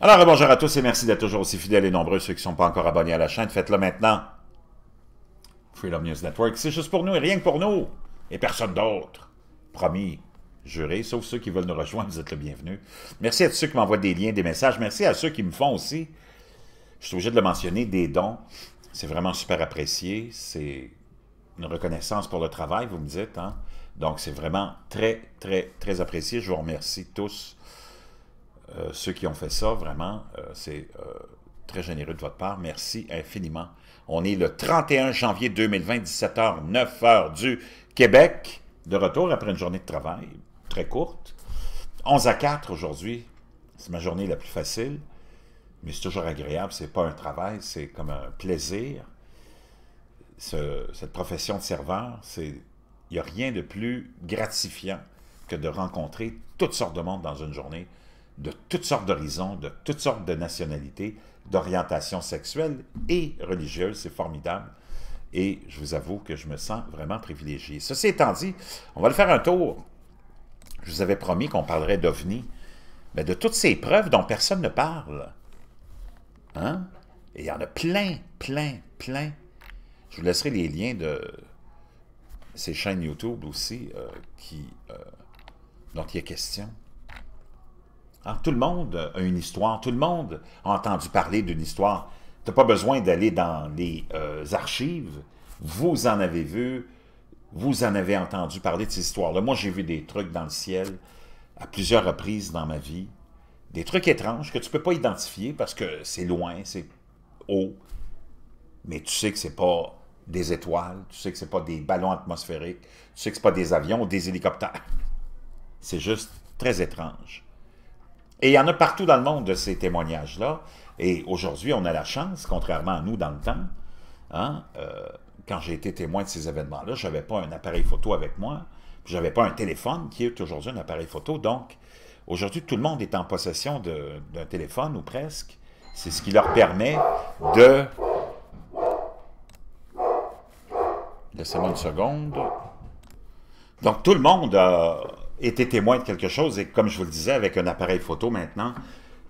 Alors, bonjour à tous et merci d'être toujours aussi fidèles et nombreux. Ceux qui ne sont pas encore abonnés à la chaîne, faites-le maintenant. Freedom News Network, c'est juste pour nous et rien que pour nous. Et personne d'autre. Promis, juré, sauf ceux qui veulent nous rejoindre, vous êtes le bienvenu. Merci à tous ceux qui m'envoient des liens, des messages. Merci à ceux qui me font aussi, je suis obligé de le mentionner, des dons. C'est vraiment super apprécié. C'est une reconnaissance pour le travail, vous me dites. Hein. Donc, c'est vraiment très, très, très apprécié. Je vous remercie tous. Euh, ceux qui ont fait ça, vraiment, euh, c'est euh, très généreux de votre part. Merci infiniment. On est le 31 janvier 2020, 17h, 9h du Québec. De retour après une journée de travail très courte. 11 à 4 aujourd'hui, c'est ma journée la plus facile. Mais c'est toujours agréable, c'est pas un travail, c'est comme un plaisir. cette profession de serveur, il n'y a rien de plus gratifiant que de rencontrer toutes sortes de monde dans une journée de toutes sortes d'horizons, de toutes sortes de nationalités, d'orientations sexuelles et religieuses. C'est formidable. Et je vous avoue que je me sens vraiment privilégié. Ceci étant dit, on va le faire un tour. Je vous avais promis qu'on parlerait d'OVNI, mais de toutes ces preuves dont personne ne parle. Hein? Et il y en a plein, plein, plein. Je vous laisserai les liens de ces chaînes YouTube aussi euh, qui, euh, dont il a question. Hein, tout le monde a une histoire, tout le monde a entendu parler d'une histoire. Tu n'as pas besoin d'aller dans les euh, archives. Vous en avez vu, vous en avez entendu parler de ces histoires-là. Moi, j'ai vu des trucs dans le ciel à plusieurs reprises dans ma vie. Des trucs étranges que tu ne peux pas identifier parce que c'est loin, c'est haut. Mais tu sais que ce n'est pas des étoiles, tu sais que ce n'est pas des ballons atmosphériques, tu sais que n'est pas des avions ou des hélicoptères. C'est juste très étrange. Et il y en a partout dans le monde de ces témoignages-là. Et aujourd'hui, on a la chance, contrairement à nous dans le temps, hein, euh, quand j'ai été témoin de ces événements-là, je n'avais pas un appareil photo avec moi, je n'avais pas un téléphone qui est aujourd'hui un appareil photo. Donc, aujourd'hui, tout le monde est en possession d'un téléphone ou presque. C'est ce qui leur permet de... Laissez-moi une seconde. Donc, tout le monde a été témoin de quelque chose. Et comme je vous le disais, avec un appareil photo maintenant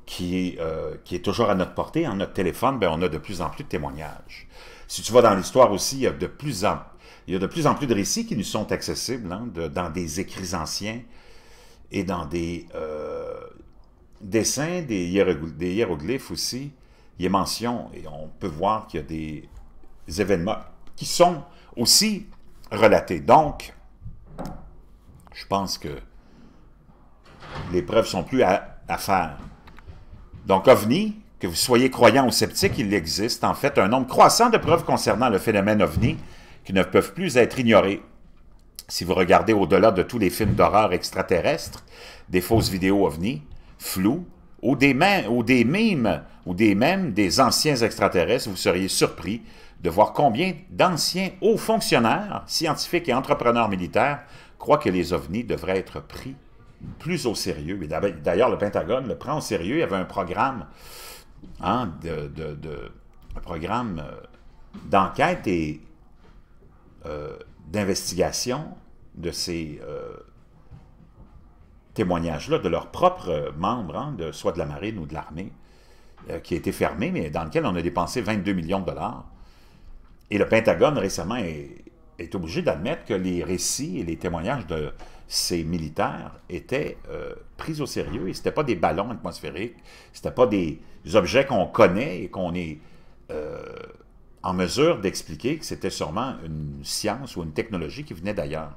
qui, euh, qui est toujours à notre portée, en hein, notre téléphone, ben, on a de plus en plus de témoignages. Si tu vas dans l'histoire aussi, il y a de plus en, il y a de plus, en plus de récits qui nous sont accessibles hein, dans des écrits anciens et dans des euh, dessins, des, des hiéroglyphes aussi. Il y a mention, et on peut voir qu'il y a des événements qui sont aussi relatés. Donc, je pense que les preuves sont plus à, faire. Donc, OVNI, que vous soyez croyant ou sceptique, il existe en fait un nombre croissant de preuves concernant le phénomène OVNI qui ne peuvent plus être ignorées. Si vous regardez au-delà de tous les films d'horreur extraterrestres, des fausses vidéos OVNI, floues, ou des, ou des mimes, ou des mêmes des anciens extraterrestres, vous seriez surpris de voir combien d'anciens hauts fonctionnaires, scientifiques et entrepreneurs militaires croit que les ovnis devraient être pris plus au sérieux. d'ailleurs, le Pentagone le prend au sérieux. Il y avait un programme, hein, de, euh, d'enquête et euh, d'investigation de ces euh, témoignages-là, de leurs propres membres, hein, de, soit de la marine ou de l'armée, qui a été fermé, mais dans lequel on a dépensé 22 millions de dollars. Et le Pentagone récemment est, est obligé d'admettre que les récits et les témoignages de ces militaires étaient euh, pris au sérieux et ce pas des ballons atmosphériques, ce pas des objets qu'on connaît et qu'on est euh, en mesure d'expliquer que c'était sûrement une science ou une technologie qui venait d'ailleurs.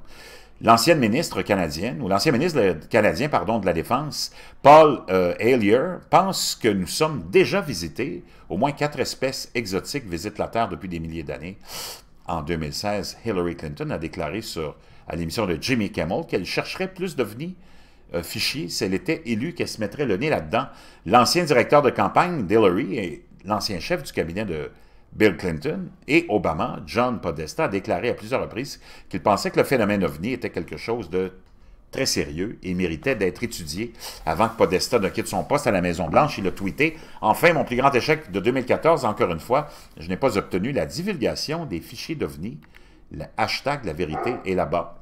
L'ancienne ministre canadienne, ou l'ancien ministre canadien, pardon, de la Défense, Paul euh, pense que nous sommes déjà visités, au moins quatre espèces exotiques visitent la Terre depuis des milliers d'années, en 2016, Hillary Clinton a déclaré sur, à l'émission de Jimmy Kimmel qu'elle chercherait plus d'ovnis fichier euh, fichiers si elle était élue, qu'elle se mettrait le nez là-dedans. L'ancien directeur de campagne d'Hillary et l'ancien chef du cabinet de Bill Clinton et Obama, John Podesta, a déclaré à plusieurs reprises qu'il pensait que le phénomène ovni était quelque chose de très sérieux et méritait d'être étudié avant que Podesta ne quitte son poste à la Maison-Blanche. Il a tweeté Enfin, mon plus grand échec de 2014, encore une fois, je n'ai pas obtenu la divulgation des fichiers d'OVNI. Le hashtag La vérité est là-bas.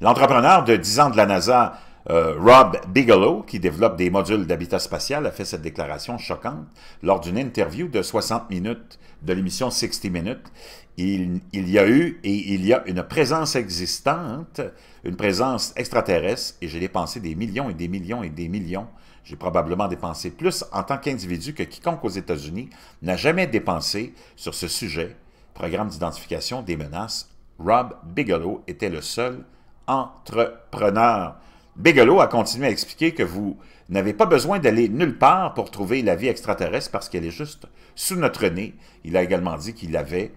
L'entrepreneur de 10 ans de la NASA euh, Rob Bigelow, qui développe des modules d'habitat spatial, a fait cette déclaration choquante lors d'une interview de 60 minutes de l'émission 60 Minutes. Il, il, y a eu et il y a une présence existante, une présence extraterrestre, et j'ai dépensé des millions et des millions et des millions. J'ai probablement dépensé plus en tant qu'individu que quiconque aux États-Unis n'a jamais dépensé sur ce sujet. Programme d'identification des menaces. Rob Bigelow était le seul entrepreneur. Bigelow a continué à expliquer que vous n'avez pas besoin d'aller nulle part pour trouver la vie extraterrestre parce qu'elle est juste sous notre nez. Il a également dit qu'il avait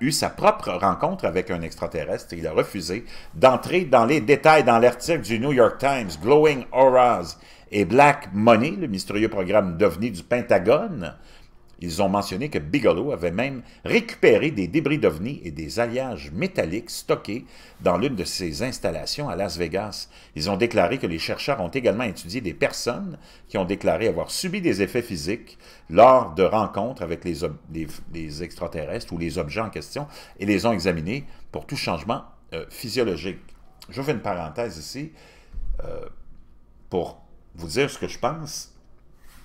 eu sa propre rencontre avec un extraterrestre et il a refusé d'entrer dans les détails dans l'article du New York Times Glowing Auras et Black Money, le mystérieux programme d'OVNI du Pentagone, ils ont mentionné que Bigelow avait même récupéré des débris d'ovnis et des alliages métalliques stockés dans l'une de ses installations à Las Vegas. Ils ont déclaré que les chercheurs ont également étudié des personnes qui ont déclaré avoir subi des effets physiques lors de rencontres avec les, les, extraterrestres ou les objets en question et les ont examinés pour tout changement euh, physiologique. Je fais une parenthèse ici euh, pour vous dire ce que je pense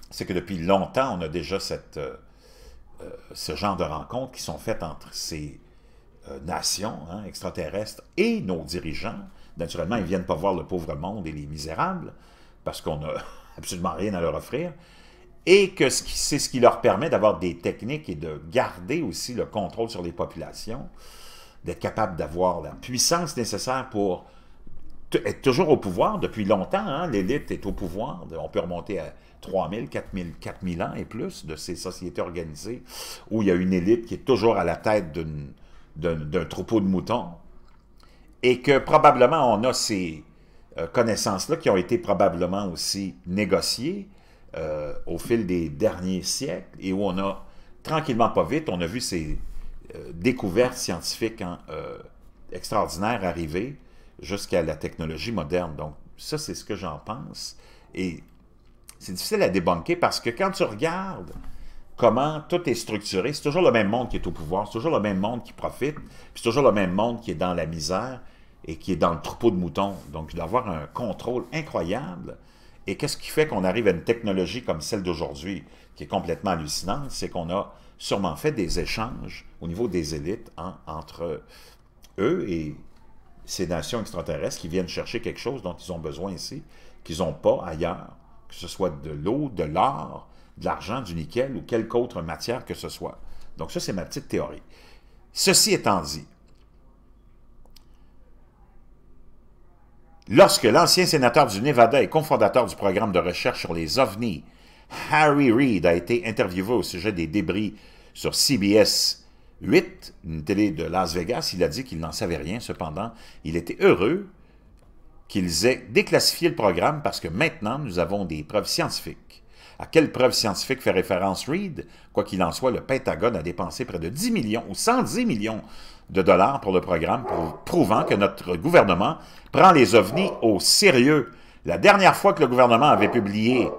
c'est que depuis longtemps, on a déjà cette, euh, euh, ce genre de rencontres qui sont faites entre ces euh, nations hein, extraterrestres et nos dirigeants. Naturellement, ils ne viennent pas voir le pauvre monde et les misérables, parce qu'on n'a absolument rien à leur offrir, et que c'est ce qui leur permet d'avoir des techniques et de garder aussi le contrôle sur les populations, d'être capable d'avoir la puissance nécessaire pour être toujours au pouvoir depuis longtemps. Hein, l'élite est au pouvoir, on peut remonter à 3000, 4000, 4000 ans et plus de ces sociétés organisées où il y a une élite qui est toujours à la tête d'un troupeau de moutons et que probablement on a ces euh, connaissances-là qui ont été probablement aussi négociées euh, au fil des derniers siècles et où on a tranquillement pas vite, on a vu ces euh, découvertes scientifiques hein, extraordinaires arriver jusqu'à la technologie moderne. Donc ça, c'est ce que j'en pense. Et c'est difficile à débanquer parce que quand tu regardes comment tout est structuré, c'est toujours le même monde qui est au pouvoir, c'est toujours le même monde qui profite, c'est toujours le même monde qui est dans la misère et qui est dans le troupeau de moutons. Donc, avoir un contrôle incroyable. Et qu'est-ce qui fait qu'on arrive à une technologie comme celle d'aujourd'hui, qui est complètement hallucinante, c'est qu'on a sûrement fait des échanges au niveau des élites hein, entre eux et ces nations extraterrestres qui viennent chercher quelque chose dont ils ont besoin ici, qu'ils n'ont pas ailleurs que ce soit de l'eau, de l'or, de l'argent, du nickel ou quelque autre matière que ce soit. Donc ça, c'est ma petite théorie. Ceci étant dit, lorsque l'ancien sénateur du Nevada et cofondateur du programme de recherche sur les ovnis, Harry Reid, a été interviewé au sujet des débris sur CBS 8, une télé de Las Vegas. Il a dit qu'il n'en savait rien. Cependant, il était heureux qu'ils aient déclassifié le programme parce que maintenant, nous avons des preuves scientifiques. À quelle preuve scientifique fait référence Reed? Quoi qu'il en soit, le Pentagone a dépensé près de 10 millions ou 110 millions de dollars pour le programme, prouvant que notre gouvernement prend les ovnis au sérieux. La dernière fois que le gouvernement avait publié,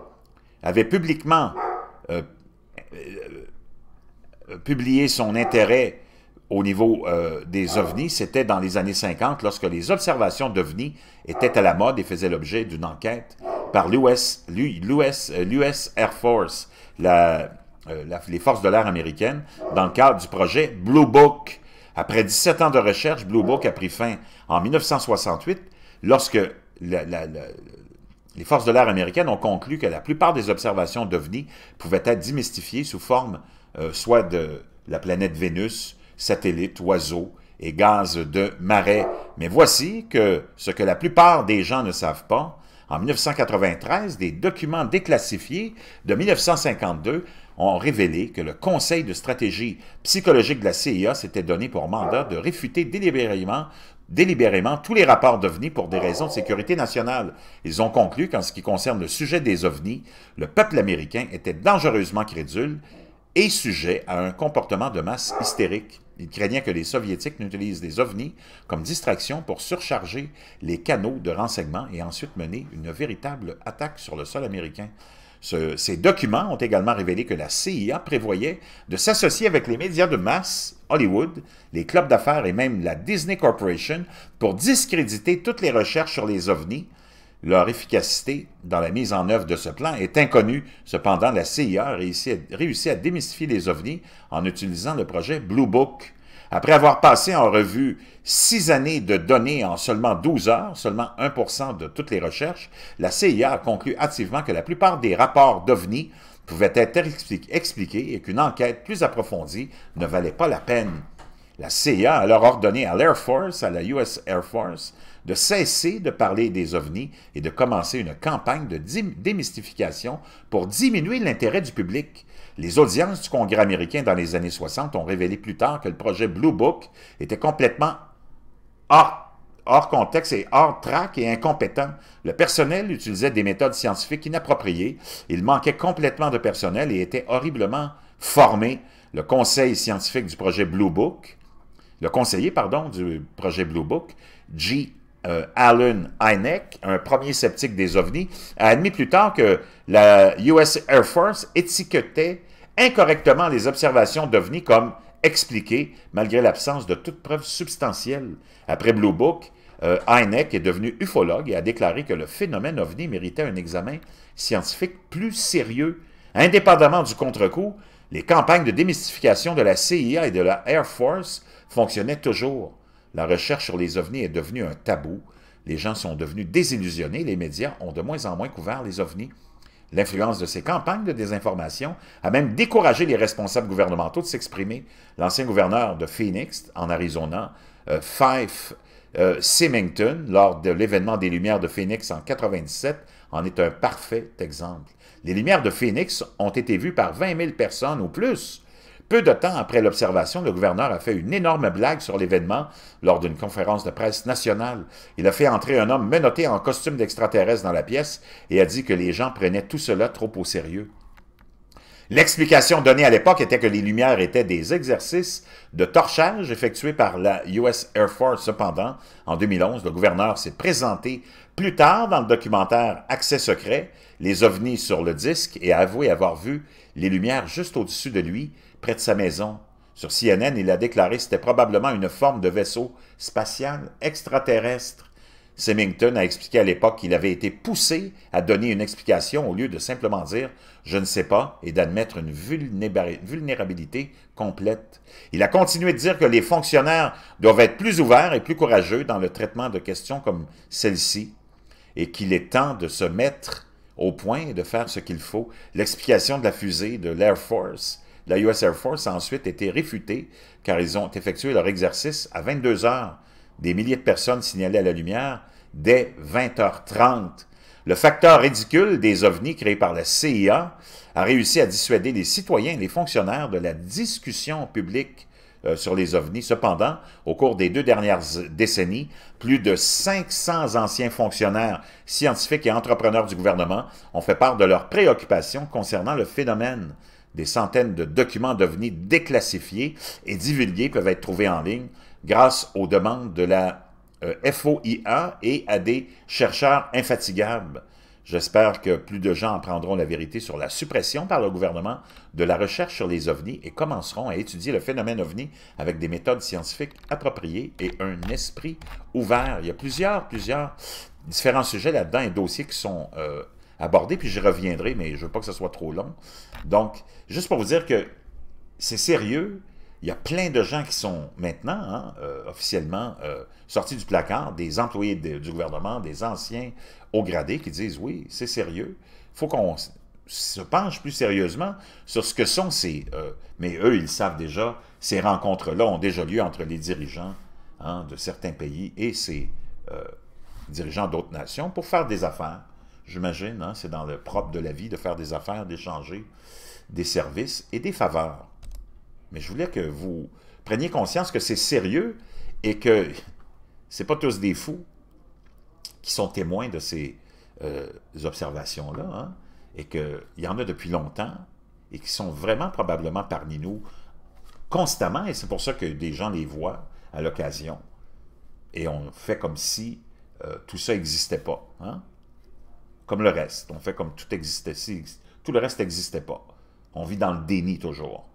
avait publiquement euh, euh, publié son intérêt au niveau euh, des ah. ovnis, c'était dans les années 50, lorsque les observations d'ovnis étaient à la mode et faisaient l'objet d'une enquête par l'US euh, Air Force, euh, les forces de l'air américaines, dans le cadre du projet Blue Book. Après 17 ans de recherche, Blue Book a pris fin en 1968, lorsque les forces de l'air américaines ont conclu que la plupart des observations d'ovnis pouvaient être démystifiées sous forme soit de la planète Vénus, satellites, oiseaux et gaz de marais. Mais voici que ce que la plupart des gens ne savent pas, en 1993, des documents déclassifiés de 1952 ont révélé que le Conseil de stratégie psychologique de la CIA s'était donné pour mandat de réfuter délibérément, délibérément tous les rapports d'OVNI pour des raisons de sécurité nationale. Ils ont conclu qu'en ce qui concerne le sujet des OVNI, le peuple américain était dangereusement crédule est sujet à un comportement de masse hystérique. Il craignait que les Soviétiques n'utilisent les ovnis comme distraction pour surcharger les canaux de renseignement et ensuite mener une véritable attaque sur le sol américain. ces documents ont également révélé que la CIA prévoyait de s'associer avec les médias de masse, Hollywood, les clubs d'affaires et même la Disney Corporation pour discréditer toutes les recherches sur les ovnis leur efficacité dans la mise en œuvre de ce plan est inconnue. Cependant, la CIA a réussi à, démystifier les ovnis en utilisant le projet Blue Book. Après avoir passé en revue six années de données en seulement 12 heures, seulement 1 de toutes les recherches, la CIA a conclu hâtivement que la plupart des rapports d'OVNI pouvaient être expliqués et qu'une enquête plus approfondie ne valait pas la peine. La CIA a alors ordonné à l'Air Force, à la US Air Force, de cesser de parler des ovnis et de commencer une campagne de démystification pour diminuer l'intérêt du public. Les audiences du Congrès américain dans les années 60 ont révélé plus tard que le projet Blue Book était complètement hors hors contexte et hors track et incompétent. Le personnel utilisait des méthodes scientifiques inappropriées. Il manquait complètement de personnel et était horriblement formé. Le conseil scientifique du projet Blue Book le conseiller pardon, du projet Blue Book, G. Euh, Allen Hynek, un premier sceptique des ovnis, a admis plus tard que la US Air Force étiquetait incorrectement les observations d'ovnis comme expliquées, malgré l'absence de toute preuve substantielle. Après Blue Book, euh, Hynek est devenu ufologue et a déclaré que le phénomène ovni méritait un examen scientifique plus sérieux Indépendamment du contre-coup, les campagnes de démystification de la CIA et de la Air Force fonctionnaient toujours. La recherche sur les ovnis est devenue un tabou. Les gens sont devenus désillusionnés. Les médias ont de moins en moins couvert les ovnis. L'influence de ces campagnes de désinformation a même découragé les responsables gouvernementaux de s'exprimer. L'ancien gouverneur de Phoenix, en Arizona, euh, Fife, euh, Symington, lors de l'événement des Lumières de Phoenix en 97, en est un parfait exemple. Les Lumières de Phoenix ont été vues par 20 000 personnes ou plus. Peu de temps après l'observation, le gouverneur a fait une énorme blague sur l'événement lors d'une conférence de presse nationale. Il a fait entrer un homme menotté en costume d'extraterrestre dans la pièce et a dit que les gens prenaient tout cela trop au sérieux. L'explication donnée à l'époque était que les lumières étaient des exercices de torchage effectués par la US Air Force. Cependant, en 2011, le gouverneur s'est présenté plus tard dans le documentaire Accès secret, les ovnis sur le disque, et a avoué avoir vu les lumières juste au-dessus de lui, près de sa maison. Sur CNN, il a déclaré que c'était probablement une forme de vaisseau spatial extraterrestre. Semington a expliqué à l'époque qu'il avait été poussé à donner une explication au lieu de simplement dire « je ne sais pas » et d'admettre une vulnérabilité complète. Il a continué de dire que les fonctionnaires doivent être plus ouverts et plus courageux dans le traitement de questions comme celle-ci et qu'il est temps de se mettre au point et de faire ce qu'il faut. L'explication de la fusée de l'Air Force la US Air Force a ensuite été réfutée car ils ont effectué leur exercice à 22 heures. Des milliers de personnes signalées à la lumière dès 20h30. Le facteur ridicule des ovnis créés par la CIA a réussi à dissuader les citoyens et les fonctionnaires de la discussion publique euh, sur les ovnis. Cependant, au cours des deux dernières décennies, plus de 500 anciens fonctionnaires scientifiques et entrepreneurs du gouvernement ont fait part de leurs préoccupations concernant le phénomène. Des centaines de documents d'ovnis déclassifiés et divulgués peuvent être trouvés en ligne grâce aux demandes de la euh, FOIA et à des chercheurs infatigables. J'espère que plus de gens apprendront la vérité sur la suppression par le gouvernement de la recherche sur les ovnis et commenceront à étudier le phénomène ovni avec des méthodes scientifiques appropriées et un esprit ouvert. Il y a plusieurs, plusieurs différents sujets là-dedans et dossiers qui sont euh, abordés, puis j'y reviendrai, mais je veux pas que ce soit trop long. Donc, juste pour vous dire que c'est sérieux, il y a plein de gens qui sont maintenant hein, euh, officiellement sortis du placard, des employés du gouvernement, des anciens hauts gradés qui disent oui, c'est sérieux, il faut qu'on se penche plus sérieusement sur ce que sont ces... Euh, mais eux, ils savent déjà, ces rencontres-là ont déjà lieu entre les dirigeants hein, de certains pays et ces euh, dirigeants d'autres nations pour faire des affaires, j'imagine. Hein, c'est dans le propre de la vie de faire des affaires, d'échanger des services et des faveurs. Mais je voulais que vous preniez conscience que c'est sérieux et que c'est pas tous des fous qui sont témoins de ces euh, observations-là, hein, et qu'il y en a depuis longtemps, et qui sont vraiment probablement parmi nous constamment, et c'est pour ça que des gens les voient à l'occasion. Et on fait comme si euh, tout ça n'existait pas. Hein. Comme le reste. On fait comme tout existait si tout le reste n'existait pas. On vit dans le déni toujours.